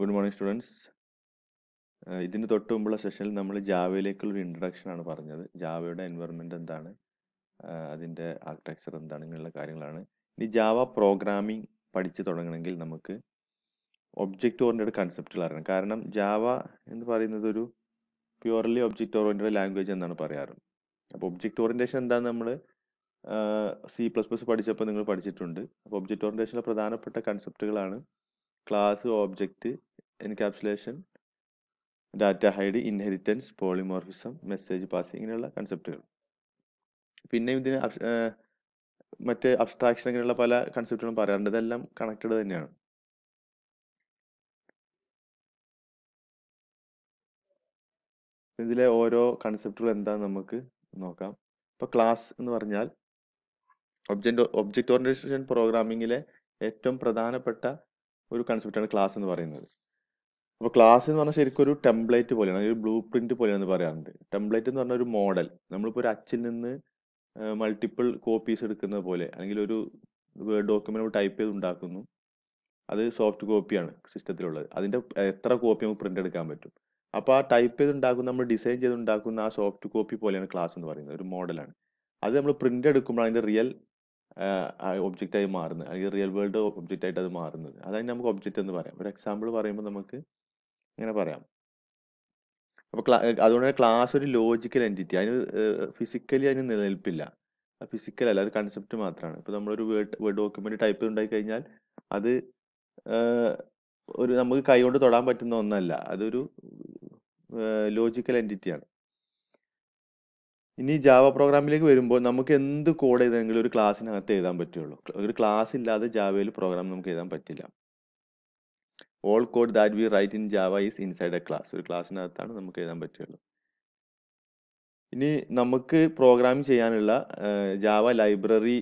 good morning students ഇതിന് തൊട്ട് മുമ്പുള്ള സെഷനിൽ നമ്മൾ ജാവയിലേക്കുള്ളൊരു ഒരു ഇൻട്രഡക്ഷൻ ആണ് പറഞ്ഞത് ജാവയുടെ എൻവയറമെൻ്റ് എന്താണ് അതിൻ്റെ ആർക്കിടെക്ചർ എന്താണ് ഇങ്ങനെയുള്ള കാര്യങ്ങളാണ് ഇനി ജാവ പ്രോഗ്രാമിംഗ് പഠിച്ചു തുടങ്ങണമെങ്കിൽ നമുക്ക് ഒബ്ജക്റ്റ് ഓറിയൻറ്റഡ് കൺസെപ്റ്റുകൾ അറിയണം കാരണം ജാവ എന്ന് പറയുന്നത് ഒരു പ്യുവർലി ഒബ്ജക്റ്റ് ഓറിയൻറ്റഡ് ലാംഗ്വേജ് എന്നാണ് പറയാറ് അപ്പോൾ ഒബ്ജക്റ്റ് ഓറിയൻറ്റേഷൻ എന്താണെന്ന് നമ്മൾ സി പ്ലസ് പ്ലസ് പഠിച്ചപ്പോൾ നിങ്ങൾ പഠിച്ചിട്ടുണ്ട് അപ്പോൾ ഒബ്ജക്റ്റ് ഓറിയൻറ്റേഷനിലെ പ്രധാനപ്പെട്ട കൺസെപ്റ്റുകളാണ് class object encapsulation data hide inheritance polymorphism message passing ഇങ്ങനെയുള്ള കൺസെപ്റ്റുകൾ പിന്നെ ഇതിന് മറ്റ് അബ്സ്ട്രാക്ഷൻ അങ്ങനെയുള്ള പല കൺസെപ്റ്റുകളും പറയാറുണ്ട് ഇതെല്ലാം കണക്റ്റഡ് തന്നെയാണ് ഇതിലെ ഓരോ കൺസെപ്റ്റുകൾ എന്താന്ന് നമുക്ക് നോക്കാം ഇപ്പൊ ക്ലാസ് എന്ന് പറഞ്ഞാൽ ഒബ്ജക്റ്റ് ഒബ്ജക്റ്റ് ഓറിയന്റേഷൻ പ്രോഗ്രാമിങ്ങിലെ ഏറ്റവും പ്രധാനപ്പെട്ട ഒരു കൺസെപ്റ്റാണ് ക്ലാസ് എന്ന് പറയുന്നത് അപ്പൊ ക്ലാസ് എന്ന് പറഞ്ഞാൽ ശരിക്കും ഒരു ടെംപ്ലേറ്റ് പോലെയാണ് ഒരു ബ്ലൂ പ്രിന്റ് പോലെയാണ് പറയാറുണ്ട് ടെംപ്ലേറ്റ് എന്ന് പറഞ്ഞ ഒരു മോഡൽ നമ്മളിപ്പോ ഒരു അച്ചിൽ നിന്ന് മൾട്ടിപ്പിൾ കോപ്പീസ് എടുക്കുന്ന പോലെ അല്ലെങ്കിൽ ഒരു ഡോക്യുമെന്റ് ടൈപ്പ് ചെയ്ത് ഉണ്ടാക്കുന്നു അത് സോഫ്റ്റ് കോപ്പിയാണ് സിസ്റ്റത്തിലുള്ളത് അതിന്റെ എത്ര കോപ്പി നമുക്ക് പ്രിന്റ് എടുക്കാൻ പറ്റും അപ്പോൾ ആ ടൈപ്പ് ചെയ്ത് ഉണ്ടാക്കുന്ന നമ്മൾ ഡിസൈൻ ചെയ്ത് ഉണ്ടാക്കുന്ന ആ സോഫ്റ്റ് കോപ്പി പോലെയാണ് ക്ലാസ് എന്ന് പറയുന്നത് ഒരു മോഡലാണ് അത് നമ്മൾ പ്രിന്റ് എടുക്കുമ്പോൾ അതിന്റെ റിയൽ ഒബ്ജക്റ്റ് ആയി മാറുന്നത് അല്ലെങ്കിൽ റിയൽ വേൾഡ് ഒബ്ജക്റ്റ് ആയിട്ട് അത് മാറുന്നത് അതായത് നമുക്ക് ഒബ്ജക്റ്റ് എന്ന് പറയാം ഒരു എക്സാമ്പിൾ പറയുമ്പോൾ നമുക്ക് അങ്ങനെ പറയാം അപ്പൊ അതുകൊണ്ട് ക്ലാസ് ഒരു ലോജിക്കൽ എൻറ്റിറ്റി അതിന് ഫിസിക്കലി അതിന് നിലനിൽപ്പില്ല ഫിസിക്കൽ അല്ല അത് കൺസെപ്റ്റ് മാത്രമാണ് ഇപ്പൊ നമ്മളൊരു വേർഡ് വേർഡ് ഡോക്യുമെന്റ് ടൈപ്പ് ഉണ്ടാക്കി കഴിഞ്ഞാൽ അത് ഒരു നമുക്ക് കൈകൊണ്ട് തൊടാൻ പറ്റുന്ന ഒന്നല്ല അതൊരു ലോജിക്കൽ എൻറ്റിറ്റിയാണ് ഇനി ജാവ പ്രോഗ്രാമിലേക്ക് വരുമ്പോൾ നമുക്ക് എന്ത് കോഡ് ചെയ്തെങ്കിലും ഒരു ക്ലാസ്സിനകത്ത് എഴുതാൻ പറ്റുള്ളൂ ഒരു ക്ലാസ് ഇല്ലാതെ ജാവയിൽ പ്രോഗ്രാം നമുക്ക് എഴുതാൻ പറ്റില്ല all code that we write in Java is inside a class ഒരു ക്ലാസ്സിനകത്താണ് നമുക്ക് എഴുതാൻ പറ്റുള്ളൂ ഇനി നമുക്ക് പ്രോഗ്രാം ചെയ്യാനുള്ള ജാവ ലൈബ്രറി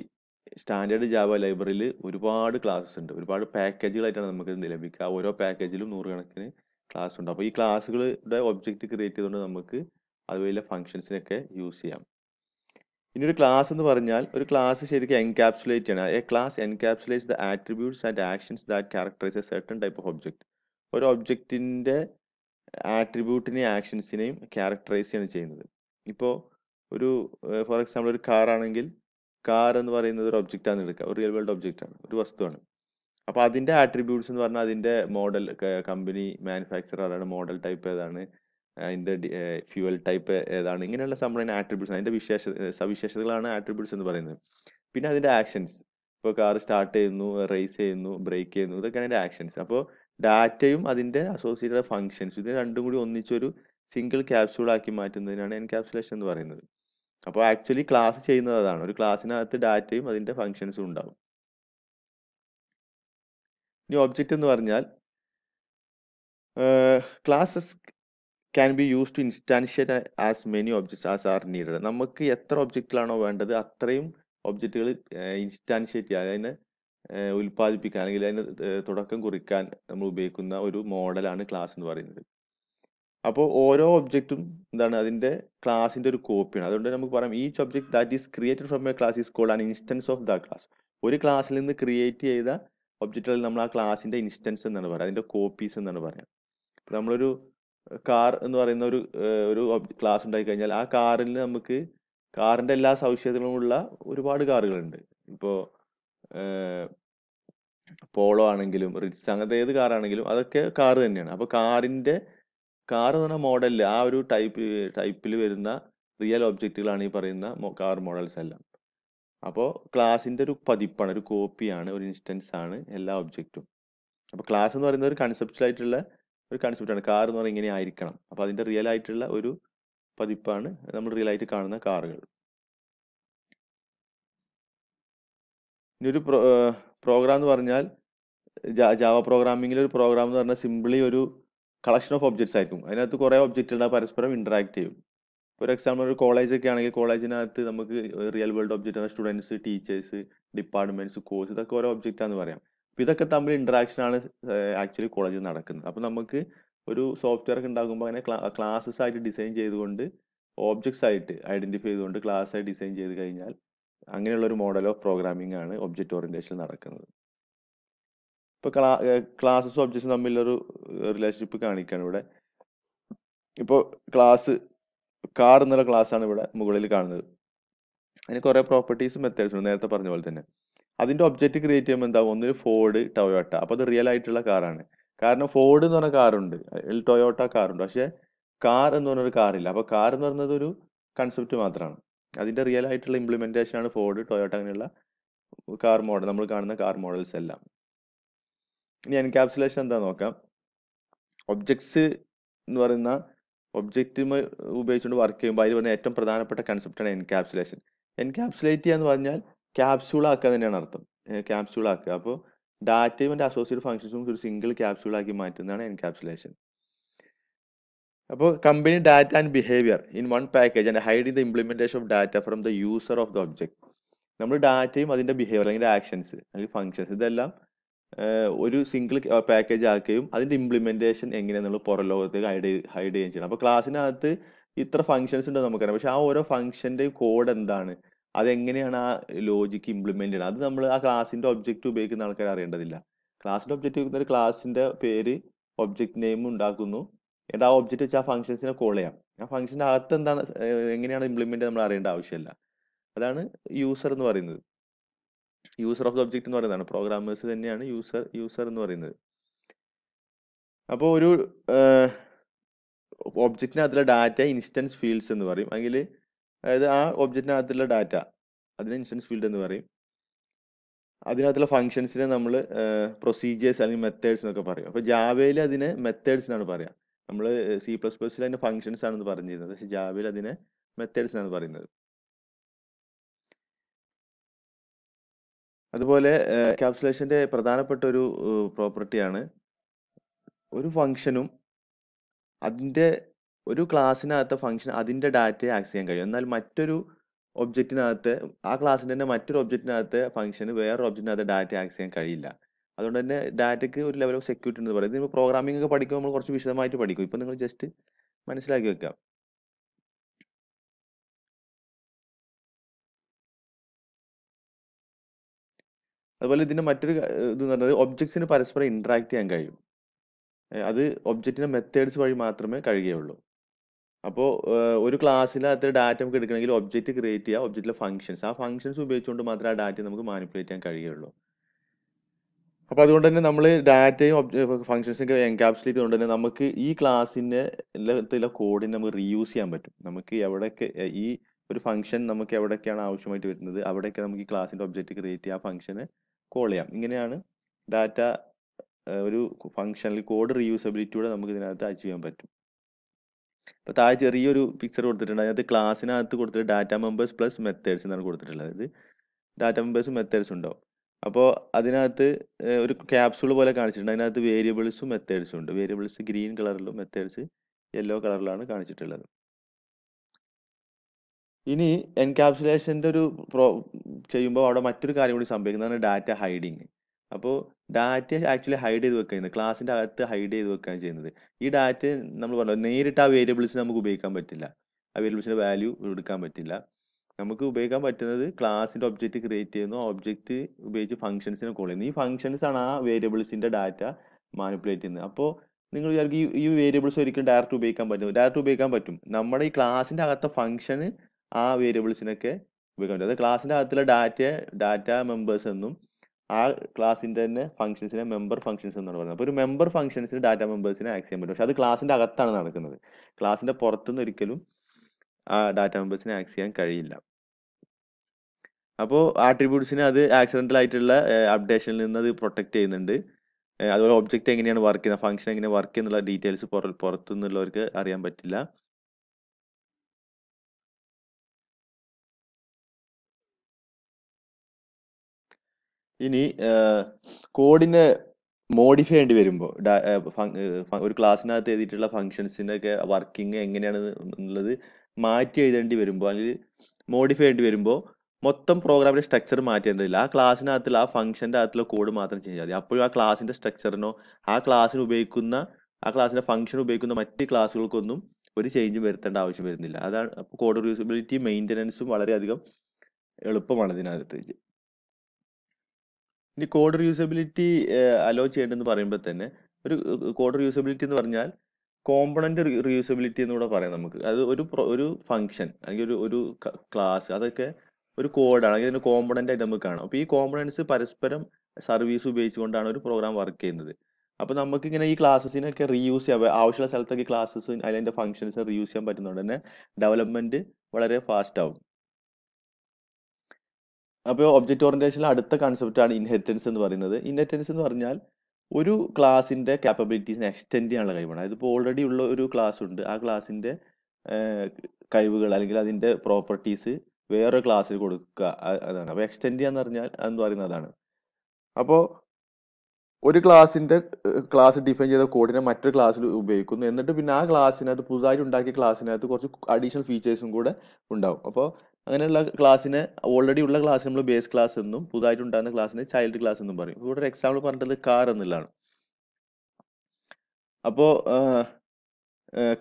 സ്റ്റാൻഡേർഡ് ജാവ ലൈബ്രറിയിൽ ഒരുപാട് ക്ലാസ്സസ് ഉണ്ട് ഒരുപാട് പാക്കേജുകളായിട്ടാണ് നമുക്ക് ഇത് ലഭിക്കുക ഓരോ പാക്കേജിലും നൂറുകണക്കിന് ക്ലാസ് ഉണ്ട് അപ്പോൾ ഈ ക്ലാസ്സുകളുടെ ഒബ്ജക്റ്റ് ക്രിയേറ്റ് ചെയ്തുകൊണ്ട് നമുക്ക് അതുപോലെ ഫങ്ഷൻസിനൊക്കെ യൂസ് ചെയ്യാം ഇനി ഒരു ക്ലാസ് എന്ന് പറഞ്ഞാൽ ഒരു ക്ലാസ് ശരിക്കും എൻകാപ്സുലേറ്റ് ചെയ്യണം a class encapsulate the attributes and actions that characterise a certain type of object ഒരു ഒബ്ജക്റ്റിൻ്റെ ആട്രിബ്യൂട്ടിനെയും ആക്ഷൻസിനെയും ക്യാരക്ടറൈസ് ചെയ്യാണ് ചെയ്യുന്നത് ഇപ്പോൾ ഒരു ഫോർ എക്സാമ്പിൾ ഒരു കാർ ആണെങ്കിൽ കാർ എന്ന് പറയുന്നത് ഒരു ഒബ്ജക്റ്റ് ആണ് എടുക്കുക ഒരു റിയൽ വേൾഡ് ഒബ്ജക്റ്റ് ആണ് ഒരു വസ്തുവാണ് അപ്പോൾ അതിൻ്റെ ആട്രിബ്യൂട്ട്സ് എന്ന് പറഞ്ഞാൽ അതിൻ്റെ മോഡൽ കമ്പനി മാനുഫാക്ചറർ ആരാണ് മോഡൽ ടൈപ്പ് ഏതാണ് അതിൻ്റെ ഫ്യൂവൽ ടൈപ്പ് ഏതാണ് ഇങ്ങനെയുള്ള സംഭവം ആട്രിബ്യൂട്ട്സ് അതിൻ്റെ വിശേഷ സവിശേഷതകളാണ് ആട്രിബ്യൂട്ട്സ് എന്ന് പറയുന്നത് പിന്നെ അതിൻ്റെ ആക്ഷൻസ് ഇപ്പോൾ കാർ സ്റ്റാർട്ട് ചെയ്യുന്നു റേസ് ചെയ്യുന്നു ബ്രേക്ക് ചെയ്യുന്നു ഇതൊക്കെയാണ് അതിൻ്റെ ആക്ഷൻസ് അപ്പോൾ ഡാറ്റയും അതിൻ്റെ അസോസിയേറ്റഡ് ഫങ്ഷൻസ് ഇതിന് രണ്ടും കൂടി ഒന്നിച്ചൊരു സിംഗിൾ ക്യാപ്സ്യൂൾ ആക്കി മാറ്റുന്നതിനാണ് എൻകാപ്സുലേഷൻ എന്ന് പറയുന്നത് അപ്പോൾ ആക്ച്വലി ക്ലാസ് ചെയ്യുന്നത് അതാണ് ഒരു ക്ലാസ്സിനകത്ത് ഡാറ്റയും അതിൻ്റെ ഫങ്ഷൻസും ഉണ്ടാവും ഇനി ഒബ്ജക്റ്റ് എന്ന് പറഞ്ഞാൽ classes can be use to instantiate as many objects as are needed നമുക്ക് എത്ര ഒബ്ജക്റ്റുകളാണോ വേണ്ടത് അത്രയും ഒബ്ജക്റ്റുകൾ ഇൻസ്റ്റാൻഷ്യേറ്റ് ചെയ്യാൻ അതിനെ ഉൽപ്പാദിപ്പിക്കാൻ അല്ലെങ്കിൽ അതിന് തുടക്കം കുറിക്കാൻ നമ്മൾ ഉപയോഗിക്കുന്ന ഒരു മോഡലാണ് ക്ലാസ് എന്ന് പറയുന്നത് അപ്പോൾ ഓരോ ഒബ്ജക്റ്റും എന്താണ് അതിൻ്റെ ക്ലാസിൻ്റെ ഒരു കോപ്പിയാണ് അതുകൊണ്ട് നമുക്ക് പറയാം each object that is created from a class is called an instance of the class ഒരു ക്ലാസ്സിൽ നിന്ന് ക്രിയേറ്റ് ചെയ്ത ഒബ്ജക്റ്റുകൾ നമ്മൾ ആ ക്ലാസിൻ്റെ ഇൻസ്റ്റൻസ് എന്നാണ് പറയുക അതിൻ്റെ കോപ്പീസ് എന്നാണ് പറയുക നമ്മളൊരു കാർ എന്ന് പറയുന്ന ഒരു ഒരു ക്ലാസ് ഉണ്ടായി കഴിഞ്ഞാൽ ആ കാറിൽ നമുക്ക് കാറിന്റെ എല്ലാ സവിശേഷതകളുമുള്ള ഒരുപാട് കാറുകളുണ്ട് ഇപ്പോ പോളോ ആണെങ്കിലും റിറ്റ്സ് അങ്ങനത്തെ ഏത് കാറാണെങ്കിലും അതൊക്കെ കാർ തന്നെയാണ് അപ്പോൾ കാറിന്റെ കാർ എന്ന് പറഞ്ഞ മോഡലിൽ ആ ഒരു ടൈപ്പ് ടൈപ്പിൽ വരുന്ന റിയൽ ഒബ്ജക്റ്റുകളാണ് ഈ പറയുന്ന കാർ മോഡൽസ് എല്ലാം അപ്പോൾ ക്ലാസിന്റെ ഒരു പതിപ്പാണ് ഒരു കോപ്പിയാണ് ഒരു ഇൻസ്റ്റൻസ് ആണ് എല്ലാ ഒബ്ജക്റ്റും അപ്പോൾ ക്ലാസ് എന്ന് പറയുന്നത് ഒരു കൺസെപ്റ്റൽ ആയിട്ടുള്ള ഒരു കൺസെപ്റ്റാണ് കാർ എന്ന് പറഞ്ഞാൽ ഇങ്ങനെ ആയിരിക്കണം അപ്പോൾ അതിൻ്റെ റിയൽ ആയിട്ടുള്ള ഒരു പതിപ്പാണ് നമ്മൾ റിയൽ ആയിട്ട് കാണുന്ന കാറുകൾ ഇനി ഒരു പ്രോഗ്രാം എന്ന് പറഞ്ഞാൽ ജാവ പ്രോഗ്രാമിങ്ങിൽ ഒരു പ്രോഗ്രാം എന്ന് പറഞ്ഞാൽ സിംപിളി ഒരു കളക്ഷൻ ഓഫ് ഒബ്ജക്ട്സ് ആയിരിക്കും അതിനകത്ത് കുറേ ഒബ്ജക്റ്റുകൾ പരസ്പരം ഇൻട്രാക്ട് ചെയ്യും ഒരു എക്സാമ്പിൾ ഒരു കോളേജ് ഒക്കെ ആണെങ്കിൽ കോളേജിനകത്ത് നമുക്ക് റിയൽ വേൾഡ് ഒബ്ജക്റ്റ് ആണ് സ്റ്റുഡൻസ് ടീച്ചേഴ്സ് ഡിപ്പാർട്ട്മെന്റ്സ് കോഴ്സ് ഇതൊക്കെ ഓരോ ഒബ്ജക്റ്റ് ആണെന്ന് പറയാം ഇതൊക്കെ തമ്മിൽ ഇൻട്രാക്ഷൻ ആണ് ആക്ച്വലി കോളേജിൽ നടക്കുന്നത് അപ്പോൾ നമുക്ക് ഒരു സോഫ്റ്റ്വെയർ ഒക്കെ ഉണ്ടാകുമ്പോൾ അങ്ങനെ ക്ലാസ്സസ് ആയിട്ട് ഡിസൈൻ ചെയ്തുകൊണ്ട് ഓബ്ജക്ട്സ് ആയിട്ട് ഐഡന്റിഫൈ ചെയ്തുകൊണ്ട് ക്ലാസ് ആയി ഡിസൈൻ ചെയ്ത് കഴിഞ്ഞാൽ അങ്ങനെയുള്ള ഒരു മോഡൽ ഓഫ് പ്രോഗ്രാമിംഗ് ആണ് ഒബ്ജക്റ്റ് ഓറിയന്റേഷൻ നടക്കുന്നത് ഇപ്പോൾ ക്ലാ ക്ലാസ്സസും ഒബ്ജക്ട്സും തമ്മിലൊരു റിലേഷൻഷിപ്പ് കാണിക്കാണ് ഇവിടെ ഇപ്പോൾ ക്ലാസ് കാർ എന്നുള്ള ക്ലാസ് ആണ് ഇവിടെ മുകളിൽ കാണുന്നത് അതിന് കുറേ പ്രോപ്പർട്ടീസും മെത്തേഡ്സും നേരത്തെ പറഞ്ഞ പോലെ തന്നെ അതിന്റെ ഒബ്ജക്റ്റ് ക്രിയേറ്റ് ചെയ്യുമ്പോൾ എന്താകും ഒന്നൊരു ഫോർഡ് ടൊയോട്ട അപ്പോൾ അത് റിയൽ ആയിട്ടുള്ള കാറാണ് കാരണം ഫോർഡ് എന്ന് പറഞ്ഞ കാറുണ്ട് ടൊയോട്ട കാറുണ്ട് പക്ഷേ കാർ എന്ന് പറഞ്ഞൊരു കാറില്ല അപ്പോൾ കാർ എന്ന് പറഞ്ഞത് ഒരു കൺസെപ്റ്റ് മാത്രമാണ് അതിന്റെ റിയൽ ആയിട്ടുള്ള ഇംപ്ലിമെന്റേഷൻ ആണ് ഫോർഡ് ടൊയോട്ട അങ്ങനെയുള്ള കാർ മോഡൽ നമ്മൾ കാണുന്ന കാർ മോഡൽസ് എല്ലാം ഇനി എൻകാപ്സുലേഷൻ എന്താ നോക്കാം ഒബ്ജക്ട്സ് എന്ന് പറയുന്ന ഒബ്ജക്റ്റ് ഉപയോഗിച്ചുകൊണ്ട് വർക്ക് ചെയ്യുമ്പോൾ അതിൽ പറഞ്ഞ ഏറ്റവും പ്രധാനപ്പെട്ട കൺസെപ്റ്റാണ് എൻകാപ്സുലേഷൻ എൻകാപ്സുലേറ്റ് ചെയ്യാന്ന് എന്ന് പറഞ്ഞാൽ ക്യാപ്സ്യൂൾ ആക്കുക തന്നെയാണ് അർത്ഥം ക്യാപ്സ്യൂൾ ആക്കുക അപ്പോൾ ഡാറ്റയും എൻ്റെ അസോസിയേറ്റ് ഫംഗ്ഷൻസും ഒരു സിംഗിൾ ക്യാപ്സ്യൂൾ ആക്കി മാറ്റുന്നതാണ് എൻകാപ്സുലേഷൻ അപ്പോൾ company data and behaviour in one package and hide in the implementation of data from the user of the object നമ്മൾ ഡാറ്റയും അതിൻ്റെ ബിഹേവിയർ അല്ലെങ്കിൽ ആക്ഷൻസ് അല്ലെങ്കിൽ ഫങ്ഷൻസ് ഇതെല്ലാം ഒരു സിംഗിൾ പാക്കേജ് ആക്കുകയും അതിൻ്റെ ഇംപ്ലിമെന്റേഷൻ എങ്ങനെയാണെന്നുള്ള പുറം ലോകത്തേക്ക് ഹൈഡ് ഹൈഡ് ചെയ്യുകയും ചെയ്യണം അപ്പോൾ ക്ലാസ്സിനകത്ത് ഇത്ര ഫങ്ഷൻസ് ഉണ്ടെന്ന് നമുക്കറിയാം പക്ഷേ ആ ഓരോ ഫങ്ഷൻ്റെയും കോഡ് എന്താണ് അതെങ്ങനെയാണ് ആ ലോജിക്ക് ഇംപ്ലിമെന്റ് ചെയ്യുന്നത് അത് നമ്മൾ ആ ക്ലാസിന്റെ ഒബ്ജക്റ്റ് ഉപയോഗിക്കുന്ന ആൾക്കാർ അറിയേണ്ടതില്ല ക്ലാസിന്റെ ഒബ്ജക്റ്റ് ഉപയോഗിക്കുന്ന ഒരു ക്ലാസിന്റെ പേര് ഒബ്ജക്റ്റ് നെയിം ഉണ്ടാക്കുന്നു എന്നിട്ട് ആ ഒബ്ജക്റ്റ് വെച്ചാൽ ആ ഫംഗ്ഷൻസിനെ കോൾ ചെയ്യാം ആ ഫംഗ്ഷന്റെ അകത്ത് എന്താണ് എങ്ങനെയാണ് ഇംപ്ലിമെന്റ് നമ്മൾ അറിയേണ്ട ആവശ്യമില്ല അതാണ് യൂസർ എന്ന് പറയുന്നത് യൂസർ ഓഫ് ദ ഒബ്ജക്റ്റ് എന്ന് പറയുന്നതാണ് പ്രോഗ്രാമേഴ്സ് തന്നെയാണ് യൂസർ യൂസർ എന്ന് പറയുന്നത് അപ്പോൾ ഒരു ഒബ്ജക്റ്റിന് അതിലെ ഡാറ്റ ഇൻസ്റ്റൻസ് ഫീൽഡ്സ് എന്ന് പറയും അല്ലെങ്കിൽ അതായത് ആ ഒബ്ജക്റ്റിനകത്തുള്ള ഡാറ്റ അതിനെ ഇൻസ്റ്റൻസ് ഫീൽഡ് എന്ന് പറയും അതിനകത്തുള്ള ഫങ്ഷൻസിനെ നമ്മൾ പ്രൊസീജിയേഴ്സ് അല്ലെങ്കിൽ മെത്തേഡ്സ് എന്നൊക്കെ പറയും അപ്പോൾ ജാവയിൽ അതിന് മെത്തേഡ്സ് എന്നാണ് പറയുക നമ്മൾ സി പ്ലസ് പ്ലസ്സിൽ അതിൻ്റെ ഫങ്ഷൻസ് ആണെന്ന് പറഞ്ഞിരുന്നത് പക്ഷേ ജാവയിൽ അതിനെ മെത്തേഡ്സ് എന്നാണ് പറയുന്നത് അതുപോലെ ക്യാപ്സുലേഷൻ്റെ പ്രധാനപ്പെട്ട ഒരു പ്രോപ്പർട്ടിയാണ് ഒരു ഫങ്ഷനും അതിൻ്റെ ഒരു ക്ലാസ്സിനകത്ത് ഫംഗ്ഷൻ അതിന്റെ ഡാറ്റയെ ആക്സസ് ചെയ്യാൻ കഴിയും എന്നാൽ മറ്റൊരു ഒബ്ജക്റ്റിനകത്ത് ആ ക്ലാസ്സിൻ്റെ തന്നെ മറ്റൊരു ഒബ്ജക്റ്റിനകത്ത് ഫംഗ്ഷന് വേറെ ഒബ്ജക്റ്റിനകത്ത് ഡാറ്റ ആക്സസ് ചെയ്യാൻ കഴിയില്ല അതുകൊണ്ട് തന്നെ ഡാറ്റയ്ക്ക് ഒരു ലെവൽ ഓഫ് സെക്യൂരിറ്റി എന്ന് പറയുന്നത് ഇപ്പോൾ പ്രോഗ്രാമിംഗ് ഒക്കെ പഠിക്കുമ്പോൾ നമ്മൾ കുറച്ച് വിശദമായിട്ട് പഠിക്കും ഇപ്പം നിങ്ങൾ ജസ്റ്റ് മനസ്സിലാക്കി വെക്കുക അതുപോലെ ഇതിൻ്റെ മറ്റൊരു ഇത് എന്ന് പറഞ്ഞത് ഒബ്ജക്ട്സിന് പരസ്പരം ഇന്ററാക്ട് ചെയ്യാൻ കഴിയും അത് ഒബ്ജക്റ്റിന്റെ മെത്തേഡ്സ് വഴി മാത്രമേ കഴിയുകയുള്ളൂ അപ്പോൾ ഒരു ക്ലാസ്സിനകത്ത് ഡാറ്റ നമുക്ക് എടുക്കണമെങ്കിൽ ഒബ്ജക്റ്റ് ക്രിയേറ്റ് ചെയ്യുക ഒബ്ജക്റ്റിലെ ഫംഗ്ഷൻസ് ആ ഫംഗ്ഷൻസ് ഉപയോഗിച്ചുകൊണ്ട് മാത്രമേ ആ ഡാറ്റ നമുക്ക് മാനിപ്പുലേറ്റ് ചെയ്യാൻ കഴിയുള്ളൂ അപ്പൊ അതുകൊണ്ട് തന്നെ നമ്മൾ ഡാറ്റയും ഒക്കെ എൻകാപ്സുലേറ്റ് കൊണ്ട് തന്നെ നമുക്ക് ഈ ക്ലാസ്സിന്റെ എല്ലാ കോഡിനെ നമുക്ക് റീയൂസ് ചെയ്യാൻ പറ്റും നമുക്ക് എവിടെയൊക്കെ ഈ ഒരു ഫംഗ്ഷൻ നമുക്ക് എവിടെയൊക്കെയാണ് ആവശ്യമായിട്ട് വരുന്നത് അവിടെയൊക്കെ നമുക്ക് ഈ ക്ലാസ്സിന്റെ ഒബ്ജക്റ്റ് ക്രിയേറ്റ് ചെയ്യാം ആ ഫംഗ്ഷനെ കോൾ ചെയ്യാം ഇങ്ങനെയാണ് ഡാറ്റ ഒരു ഫംഗ്ഷനിൽ കോഡ് റീയൂസബിലിറ്റിയുടെ നമുക്ക് ഇതിനകത്ത് അച്ചീവ് ചെയ്യാൻ പറ്റും അപ്പോൾ താഴെ ചെറിയൊരു പിക്ചർ കൊടുത്തിട്ടുണ്ട് അതിനകത്ത് ക്ലാസ്സിനകത്ത് കൊടുത്തിട്ട് ഡാറ്റ മെമ്പേഴ്സ് പ്ലസ് മെത്തേഡ്സ് എന്നാണ് കൊടുത്തിട്ടുള്ളത് ഇത് ഡാറ്റ മെമ്പേഴ്സും മെത്തേഡ്സും ഉണ്ടോ അപ്പോൾ അതിനകത്ത് ഒരു ക്യാപ്സൂൾ പോലെ കാണിച്ചിട്ടുണ്ട് അതിനകത്ത് വേരിയബിൾസും മെത്തേഡ്സും ഉണ്ട് വേരിയബിൾസ് ഗ്രീൻ കളറിലും മെത്തേഡ്സ് യെല്ലോ കളറിലാണ് കാണിച്ചിട്ടുള്ളത് ഇനി എൻകാപ്സുലേഷൻ്റെ ഒരു പ്രോ ചെയ്യുമ്പോൾ അവിടെ മറ്റൊരു കാര്യം കൂടി സംഭവിക്കുന്നതാണ് ഡാറ്റ ഹൈഡിങ് അപ്പോൾ ഡാറ്റ ആക്ച്വലി ഹൈഡ് ചെയ്ത് വെക്കുന്നത് ക്ലാസ്സിൻ്റെ അകത്ത് ഹൈഡ് ചെയ്ത് വെക്കുകയാണ് ചെയ്യുന്നത് ഈ ഡാറ്റ നമ്മൾ പറഞ്ഞു നേരിട്ട് ആ വേരിയബിൾസ് നമുക്ക് ഉപയോഗിക്കാൻ പറ്റില്ല ആ വേരിയബിൾസിൻ്റെ വാല്യൂ എടുക്കാൻ പറ്റില്ല നമുക്ക് ഉപയോഗിക്കാൻ പറ്റുന്നത് ക്ലാസിൻ്റെ ഒബ്ജക്റ്റ് ക്രിയേറ്റ് ചെയ്യുന്നു ഒബ്ജക്റ്റ് ഉപയോഗിച്ച് ഫംഗ്ഷൻസിനെ കോൾ ചെയ്യുന്നു ഈ ഫംഗ്ഷൻസ് ആണ് ആ വേരിയബിൾസിൻ്റെ ഡാറ്റ മാനിപ്പുലേറ്റ് ചെയ്യുന്നത് അപ്പോൾ നിങ്ങൾ വിചാരിക്കും ഈ വേരിയബിൾസ് ഒരിക്കലും ഡയറക്റ്റ് ഉപയോഗിക്കാൻ പറ്റും ഡയറക്റ്റ് ഉപയോഗിക്കാൻ പറ്റും നമ്മുടെ ഈ ക്ലാസ്സിൻ്റെ അകത്തെ ഫംഗ്ഷന് ആ വേരിയബിൾസിനൊക്കെ ഉപയോഗിക്കാൻ പറ്റും അത് ക്ലാസ്സിൻ്റെ അകത്തുള്ള ഡാറ്റ ഡാറ്റ മെമ്പേഴ്സ് എന്നും ആ ക്ലാസ്സിന്റെ തന്നെ ഫംഗ്ഷൻസിനെ മെമ്പർ ഫംഗ്ഷൻസ് എന്നാണ് പറയുന്നത് അപ്പോൾ ഒരു മെമ്പർ ഫംഗ്ഷൻസിന് ഡാറ്റ മെമ്പേഴ്സിനെ ആക്സ് ചെയ്യാൻ പറ്റും പക്ഷെ അത് ക്ലാസിന്റെ അകത്താണ് നടക്കുന്നത് ക്ലാസിന്റെ പുറത്തുനിന്ന് ഒരിക്കലും ആ ഡാറ്റ മെമ്പേഴ്സിനെ ആക്സ് ചെയ്യാൻ കഴിയില്ല അപ്പോൾ ആട്രിബ്യൂട്ട്സിനെ അത് ആക്സിഡൻ്റൽ ആയിട്ടുള്ള അപ്ഡേഷനിൽ നിന്ന് അത് പ്രൊട്ടക്ട് ചെയ്യുന്നുണ്ട് അതുപോലെ ഒബ്ജക്റ്റ് എങ്ങനെയാണ് വർക്ക് ചെയ്യുന്നത് ഫംഗ്ഷൻ എങ്ങനെ വർക്ക് ചെയ്യുന്നുള്ള ഡീറ്റെയിൽസ് പുറത്തുനിന്നുള്ളവർക്ക് അറിയാൻ പറ്റില്ല ഇനി കോഡിനെ മോഡിഫൈ ചെയ്യേണ്ടി വരുമ്പോൾ ഒരു ക്ലാസ്സിനകത്ത് എഴുതിയിട്ടുള്ള ഫങ്ഷൻസിൻ്റെ ഒക്കെ വർക്കിംഗ് എങ്ങനെയാണ് എന്നുള്ളത് മാറ്റി എഴുതേണ്ടി വരുമ്പോൾ അല്ലെങ്കിൽ മോഡിഫൈ ചെയ്യേണ്ടി വരുമ്പോൾ മൊത്തം പ്രോഗ്രാമിന്റെ സ്ട്രക്ചർ മാറ്റേണ്ടതില്ല ആ ക്ലാസ്സിനകത്തുള്ള ആ ഫംഗ്ഷന്റെ അകത്തുള്ള കോഡ് മാത്രം ചെയ്യാൻ മതി അപ്പോഴും ആ ക്ലാസ്സിൻ്റെ സ്ട്രക്ചറിനോ ആ ക്ലാസ്സിന് ഉപയോഗിക്കുന്ന ആ ക്ലാസ്സിന്റെ ഫംഗ്ഷൻ ഉപയോഗിക്കുന്ന മറ്റ് ക്ലാസ്സുകൾക്കൊന്നും ഒരു ചേഞ്ചും വരുത്തേണ്ട ആവശ്യം വരുന്നില്ല അതാണ് കോഡ് റിയൂസിബിലിറ്റി മെയിൻ്റനൻസും വളരെയധികം എളുപ്പമാണ് ഇതിനകത്ത് ഇനി കോഡ് റീയൂസബിലിറ്റി അലോ ചെയ്യേണ്ടെന്ന് പറയുമ്പോൾ തന്നെ ഒരു കോഡ് റീയൂസബിലിറ്റി എന്ന് പറഞ്ഞാൽ കോമ്പണന്റ് റീയൂസബിലിറ്റി എന്ന് കൂടെ പറയാം നമുക്ക് അത് ഒരു ഒരു ഫംഗ്ഷൻ അല്ലെങ്കിൽ ഒരു ഒരു ക്ലാസ് അതൊക്കെ ഒരു കോഡാണ് അല്ലെങ്കിൽ അതിന് കോമ്പണന്റ് ആയിട്ട് നമുക്ക് കാണാം അപ്പോൾ ഈ കോമ്പണൻസ് പരസ്പരം സർവീസ് ഉപയോഗിച്ചുകൊണ്ടാണ് ഒരു പ്രോഗ്രാം വർക്ക് ചെയ്യുന്നത് അപ്പോൾ നമുക്ക് ഇങ്ങനെ ഈ ക്ലാസ്സിനൊക്കെ റീയൂസ് ചെയ്യാം ആവശ്യമുള്ള സ്ഥലത്തൊക്കെ ക്ലാസ്സസ് അതിൻ്റെ ഫംഗ്ഷൻസ് റീയൂസ് ചെയ്യാൻ പറ്റുന്നതുകൊണ്ട് തന്നെ ഡെവലപ്മെന്റ് വളരെ ഫാസ്റ്റ് ആവും അപ്പോൾ ഒബ്ജക്റ്റ് ഓറിയൻറ്റേഷനിലെ അടുത്ത കൺസെപ്റ്റാണ് ഇൻഹെറിറ്റൻസ് എന്ന് പറയുന്നത് ഇൻഹെറിറ്റൻസ് എന്ന് പറഞ്ഞാൽ ഒരു ക്ലാസിൻ്റെ കാപ്പബിലിറ്റീസിനെ എക്സ്റ്റെൻഡ് ചെയ്യാനുള്ള കഴിവാണ് അതിപ്പോൾ ഓൾറെഡി ഉള്ള ഒരു ക്ലാസ് ഉണ്ട് ആ ക്ലാസിൻ്റെ കഴിവുകൾ അല്ലെങ്കിൽ അതിന്റെ പ്രോപ്പർട്ടീസ് വേറെ ക്ലാസ്സിൽ കൊടുക്കുക അതാണ് അപ്പോൾ എക്സ്റ്റെൻഡ് ചെയ്യാന്ന് പറഞ്ഞാൽ എന്ന് പറയുന്നതാണ് അപ്പോൾ ഒരു ക്ലാസ്സിന്റെ ക്ലാസ് ഡിഫൈൻ ചെയ്ത കോഡിനെ മറ്റൊരു ക്ലാസ്സിൽ ഉപയോഗിക്കുന്നു എന്നിട്ട് പിന്നെ ആ ക്ലാസ്സിനകത്ത് പുതുതായിട്ട് ഉണ്ടാക്കിയ ക്ലാസ്സിനകത്ത് കുറച്ച് അഡീഷണൽ ഫീച്ചേഴ്സും കൂടെ ഉണ്ടാവും അപ്പോൾ അങ്ങനെയുള്ള ക്ലാസ്സിനെ ഓൾറെഡി ഉള്ള ക്ലാസ് നമ്മൾ ബേസ് ക്ലാസ് എന്നും പുതുതായിട്ട് ഉണ്ടാകുന്ന ക്ലാസ്സിന് ചൈൽഡ് ക്ലാസ് എന്നും പറയും ഇവിടെ ഒരു എക്സാമ്പിൾ പറഞ്ഞത് കാർ എന്നുള്ളതാണ് അപ്പോൾ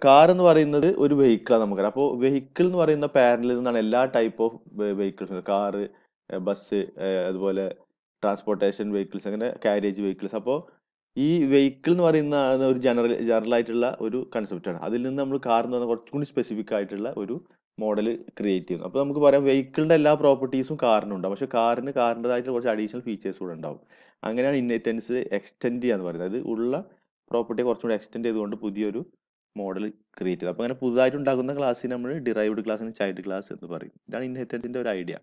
കാർ എന്ന് പറയുന്നത് ഒരു വെഹിക്കിളാണ് നമുക്ക് അപ്പോൾ വെഹിക്കിൾ എന്ന് പറയുന്ന പാരനിൽ നിന്നാണ് എല്ലാ type of vehicles car bus അതുപോലെ ട്രാൻസ്പോർട്ടേഷൻ വെഹിക്കിൾസ് അങ്ങനെ കാരേജ് വെഹിക്കിൾസ് അപ്പോൾ ഈ വെഹിക്കിൾ എന്ന് പറയുന്ന ഒരു ജനറൽ ജനറൽ ആയിട്ടുള്ള ഒരു കൺസെപ്റ്റാണ് അതിൽ നിന്ന് നമ്മൾ കാർ എന്ന് പറഞ്ഞാൽ കുറച്ചും കൂടി സ്പെസിഫിക് ആയിട്ടുള്ള ഒരു മോഡൽ ക്രിയേറ്റ് ചെയ്യുന്നു അപ്പോൾ നമുക്ക് പറയാം വെഹിക്കിളിൻ്റെ എല്ലാ പ്രോപ്പർട്ടീസും കാറിനുണ്ടാവും പക്ഷേ കാറിന് കാറിൻ്റെതായിട്ട് കുറച്ച് അഡീഷണൽ ഫീച്ചേഴ്സ് കൂടെ ഉണ്ടാവും അങ്ങനെയാണ് ഇന്നേറ്റൻസ് എക്സ്റ്റെൻഡ് ചെയ്യുക എന്ന് പറയുന്നത് അത് ഉള്ള പ്രോപ്പർട്ടി കുറച്ചുകൂടി എക്സ്റ്റെൻഡ് ചെയ്തുകൊണ്ട് പുതിയൊരു മോഡൽ ക്രിയേറ്റ് ചെയ്തു അപ്പോൾ അങ്ങനെ പുതുതായിട്ട് ഉണ്ടാകുന്ന ക്ലാസ്സിന് നമ്മൾ ഡിറൈവ്ഡ് അല്ലെങ്കിൽ ചൈൽഡ് ക്ലാസ് എന്ന് പറയും ഇതാണ് ഇന്നേറ്റൻസിൻ്റെ ഒരു ഐഡിയ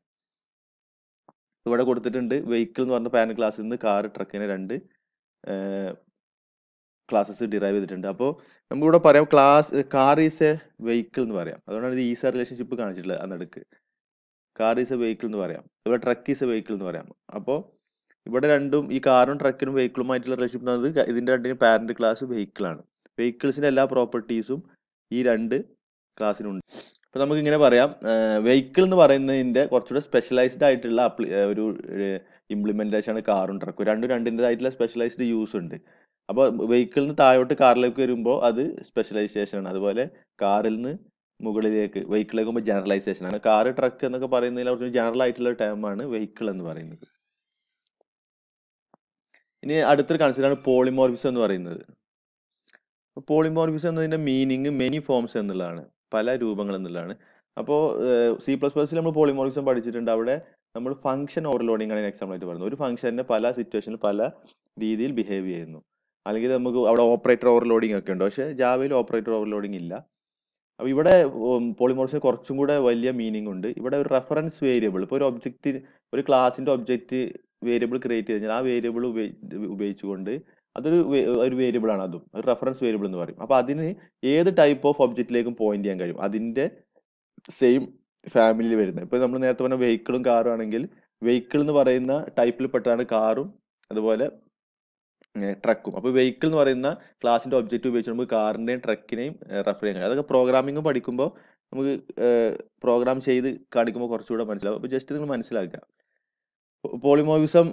ഇവിടെ കൊടുത്തിട്ടുണ്ട് വെഹിക്കിൾ എന്ന് പറഞ്ഞ പാനൽ ക്ലാസ്സിൽ നിന്ന് കാർ ട്രക്കിന് രണ്ട് ക്ലാസ്സസ് ഡിറൈവ് ചെയ്തിട്ടുണ്ട് അപ്പോൾ നമുക്കിവിടെ പറയാം class car is a vehicle എന്ന് പറയാം അതുകൊണ്ടാണ് ഇത് ഈസ റിലേഷൻഷിപ്പ് കാണിച്ചിട്ടുള്ളത് അന്നടുക്ക് കാർ ഈസ് എ വെഹിക്കിൾ എന്ന് പറയാം ഇവിടെ ട്രക്ക് ഈസ് എ വെഹിക്കിൾ എന്ന് പറയാം അപ്പോൾ ഇവിടെ രണ്ടും ഈ കാറും ട്രക്കിനും വെഹിക്കിളുമായിട്ടുള്ള റിലേഷൻഷിപ്പ് എന്ന് പറയുന്നത് ഇതിൻ്റെ രണ്ടിനും പാരന്റ് ക്ലാസ് വെഹിക്കിളാണ് വെഹിക്കിൾസിൻ്റെ എല്ലാ പ്രോപ്പർട്ടീസും ഈ രണ്ട് ക്ലാസ്സിനുണ്ട് അപ്പോൾ നമുക്ക് ഇങ്ങനെ പറയാം വെഹിക്കിൾ എന്ന് പറയുന്നതിൻ്റെ കുറച്ചുകൂടെ സ്പെഷ്യലൈസ്ഡ് ആയിട്ടുള്ള ഒരു ഇംപ്ലിമെൻറ്റേഷൻ ആണ് കാറും ട്രക്കും രണ്ടും രണ്ടിൻ്റെതായിട്ടുള്ള സ്പെഷ്യലൈസ്ഡ് യൂസ് ഉണ്ട് അപ്പോൾ വെഹിക്കിളിൽ നിന്ന് താഴോട്ട് കാറിലേക്ക് വരുമ്പോൾ അത് സ്പെഷ്യലൈസേഷൻ ആണ് അതുപോലെ കാറിൽ നിന്ന് മുകളിലേക്ക് വെഹിക്കിളിലേക്ക് പോകുമ്പോൾ ജനറലൈസേഷൻ ആണ് കാർ ട്രക്ക് എന്നൊക്കെ പറയുന്നതിൽ അവർക്ക് ജനറൽ ആയിട്ടുള്ള ടേമാണ് വെഹിക്കിൾ എന്ന് പറയുന്നത് ഇനി അടുത്തൊരു കൺസെപ്റ്റ് ആണ് പോളിമോർഫിസം എന്ന് പറയുന്നത് പോളിമോർഫിസം എന്നതിന്റെ മീനിങ് മെനി ഫോംസ് എന്നുള്ളതാണ് പല രൂപങ്ങൾ എന്നുള്ളതാണ് അപ്പോൾ സി പ്ലസ് പ്ലസിൽ നമ്മൾ പോളിമോർഫിസം പഠിച്ചിട്ടുണ്ട് അവിടെ നമ്മൾ ഫംഗ്ഷൻ ഓവർലോഡിംഗ് ആണ് എക്സാമ്പിൾ ആയിട്ട് പറയുന്നത് ഒരു ഫംഗ്ഷനെ പല സിറ്റുവേഷനിൽ പല രീതിയിൽ ബിഹേവ് ചെയ്യുന്നു അല്ലെങ്കിൽ നമുക്ക് അവിടെ ഓപ്പറേറ്റർ ഓവർലോഡിംഗ് ഒക്കെ ഉണ്ട് പക്ഷേ ജാവയിൽ ഓപ്പറേറ്റർ ഓവർലോഡിംഗ് ഇല്ല അപ്പോൾ ഇവിടെ പോളിമോർഫിന് കുറച്ചും കൂടെ വലിയ മീനിങ് ഉണ്ട് ഇവിടെ ഒരു റെഫറൻസ് വേരിയബിൾ ഇപ്പോൾ ഒരു ഒബ്ജക്റ്റ് ഒരു ക്ലാസിൻ്റെ ഒബ്ജക്റ്റ് വേരിയബിൾ ക്രിയേറ്റ് ചെയ്ത് കഴിഞ്ഞാൽ ആ വേരിയബിൾ ഉപയോഗിച്ചുകൊണ്ട് അതൊരു ഒരു വേരിയബിൾ ആണ് അതും ഒരു റെഫറൻസ് വേരിയബിൾ എന്ന് പറയും അപ്പോൾ അതിന് ഏത് ടൈപ്പ് ഓഫ് ഒബ്ജക്റ്റിലേക്കും പോയിന്റ് ചെയ്യാൻ കഴിയും അതിന്റെ സെയിം ഫാമിലിയിൽ വരുന്നത് ഇപ്പോൾ നമ്മൾ നേരത്തെ പറഞ്ഞ വെഹിക്കിളും കാറും ആണെങ്കിൽ വെഹിക്കിൾ എന്ന് പറയുന്ന ടൈപ്പിൽ പെട്ടതാണ് കാറും അതുപോലെ ട്രക്കും അപ്പോൾ വെഹിക്കിൾ എന്ന് പറയുന്ന ക്ലാസിൻ്റെ ഒബ്ജക്റ്റ് ഉപയോഗിച്ച് നമുക്ക് കാറിൻ്റെയും ട്രക്കിനെയും റെഫർ ചെയ്യാൻ കഴിയും അതൊക്കെ പ്രോഗ്രാമിംഗ് പഠിക്കുമ്പോൾ നമുക്ക് പ്രോഗ്രാം ചെയ്ത് കാണിക്കുമ്പോൾ കുറച്ചുകൂടെ മനസ്സിലാവും അപ്പോൾ ജസ്റ്റ് നിങ്ങൾ മനസ്സിലാക്കുക പോളിമോർഫിസം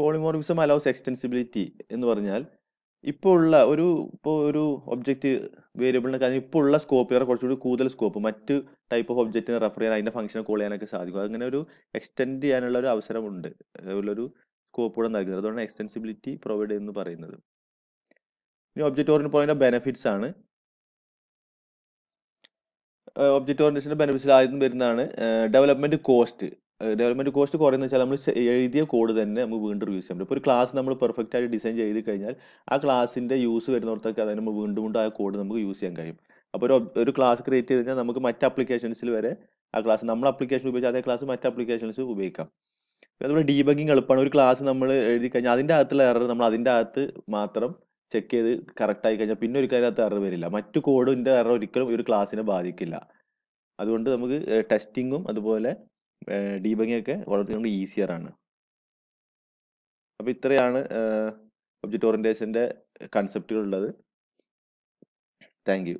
പോളിമോർഫിസം അലൗസ് എക്സ്റ്റെൻസിബിലിറ്റി എന്ന് പറഞ്ഞാൽ ഇപ്പോൾ ഉള്ള ഒരു ഇപ്പോൾ ഒരു ഒബ്ജക്റ്റ് വേരിയബിളിനെ കാര്യം ഇപ്പോൾ ഉള്ള സ്കോപ്പിലേറെ കുറച്ചുകൂടി കൂടുതൽ സ്കോപ്പ് മറ്റ് ടൈപ്പ് ഓഫ് ഒബ്ജക്റ്റിനെ റെഫർ ചെയ്യാൻ അതിൻ്റെ ഫംഗ്ഷനെ കോൾ ചെയ്യാനൊക്കെ സാധിക്കും അങ്ങനെ ഒരു എക്സ്റ്റെൻഡ് ചെയ്യാനുള്ള ഒരു അവസരമുണ്ട് അതുപോലൊരു സ്കോപ്പ് കൂടെ നൽകുന്നത് അതുകൊണ്ടാണ് എക്സ്റ്റൻസിബിലിറ്റി പ്രൊവൈഡ് എന്ന് പറയുന്നത് ഇനി ഒബ്ജക്റ്റ് ഓറിയൻ പോയിന്റ് ബെനിഫിറ്റ്സ് ആണ് ഒബ്ജക്റ്റ് ഓറിയൻറ്റേഷൻ്റെ ബെനിഫിറ്റ്സിൽ ആദ്യം വരുന്നതാണ് ഡെവലപ്മെന്റ് കോസ്റ്റ് ഡെവലപ്മെന്റ് കോസ്റ്റ് കുറയുന്ന വെച്ചാൽ നമ്മൾ എഴുതിയ കോഡ് തന്നെ നമുക്ക് വീണ്ടും റിവ്യൂ ചെയ്യാം ഇപ്പോൾ ഒരു ക്ലാസ് നമ്മൾ പെർഫെക്റ്റ് ആയിട്ട് ഡിസൈൻ ചെയ്ത് കഴിഞ്ഞാൽ ആ ക്ലാസിന്റെ യൂസ് വരുന്നവർക്കൊക്കെ അത് നമ്മൾ വീണ്ടും വീണ്ടും ആ കോഡ് നമുക്ക് യൂസ് ചെയ്യാൻ കഴിയും അപ്പോൾ ഒരു ഒരു ക്ലാസ് ക്രിയേറ്റ് ചെയ്ത് കഴിഞ്ഞാൽ നമുക്ക് മറ്റ് ആപ്ലിക്കേഷൻസിൽ വരെ ആ ക്ലാസ് നമ്മൾ ആപ്ലിക്കേഷൻ ഉപയോഗിച്ച് അതേ ക്ലാസ് മറ്റ് ആപ്ലിക്കേഷൻസ് ഉപയോഗിക്കാം നമ്മുടെ ഡീബഗിങ് എളുപ്പമാണ് ഒരു ക്ലാസ് നമ്മൾ എഴുതി കഴിഞ്ഞാൽ അതിൻ്റെ അകത്തുള്ള എറർ നമ്മൾ അതിൻ്റെ അകത്ത് മാത്രം ചെക്ക് ചെയ്ത് കറക്റ്റ് ആയി കഴിഞ്ഞാൽ പിന്നെ ഒരു കാര്യത്ത് എറർ വരില്ല മറ്റു കോഡിൻ്റെ എറർ ഒരിക്കലും ഒരു ക്ലാസ്സിനെ ബാധിക്കില്ല അതുകൊണ്ട് നമുക്ക് ടെസ്റ്റിങ്ങും അതുപോലെ ഡീബഗിങ് ഒക്കെ വളരെ ഈസിയർ ആണ് അപ്പോൾ ഇത്രയാണ് ഒബ്ജക്റ്റ് ഓറിയൻറ്റേഷൻ്റെ കൺസെപ്റ്റുകൾ ഉള്ളത് താങ്ക് യു